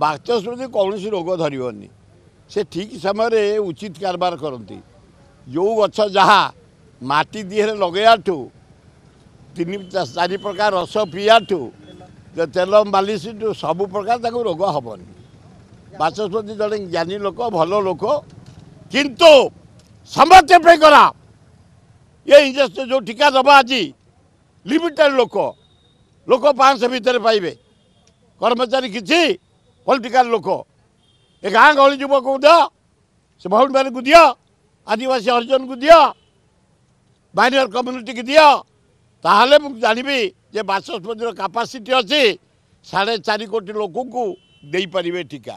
ବାଚସ୍ପତି କୌଣସି ରୋଗ ଧରିବନି ସେ ଠିକ୍ ସମୟରେ ଉଚିତ କାରବାର କରନ୍ତି ଯେଉଁ ଗଛ ଯାହା ମାଟି ଦିହରେ ଲଗେଇବାଠୁ ତିନି ଚାରି ପ୍ରକାର ରସ ପିଇବାଠୁ ତେଲ ମାଲିସଠୁ ସବୁ ପ୍ରକାର ତାକୁ ରୋଗ ହେବନି ବାଚସ୍ପତି ଜଣେ ଜ୍ଞାନୀ ଲୋକ ଭଲ ଲୋକ କିନ୍ତୁ ସମସ୍ତେ ପାଇଁ କରା ଏ ଇଣ୍ଡଷ୍ଟ୍ରି ଯେଉଁ ଠିକା ଦେବା ଆଜି ଲିମିଟେଡ୍ ଲୋକ ଲୋକ ପାଞ୍ଚଶହ ଭିତରେ ପାଇବେ କର୍ମଚାରୀ କିଛି ପଲିଟିକାଲ ଲୋକ ଏ ଗାଁ ଗହଳି ଯୁବକକୁ ଦିଅ ସେ ଭଉଣୀମାନଙ୍କୁ ଦିଅ ଆଦିବାସୀ ହରିଜନକୁ ଦିଅ ମାଇନର କମ୍ୟୁନିଟିକୁ ଦିଅ ତାହେଲେ ମୁଁ ଜାଣିବି ଯେ ବାଚସ୍ପତିର କାପାସିଟି ଅଛି ସାଢ଼େ ଚାରି କୋଟି ଲୋକଙ୍କୁ ଦେଇପାରିବେ ଟିକା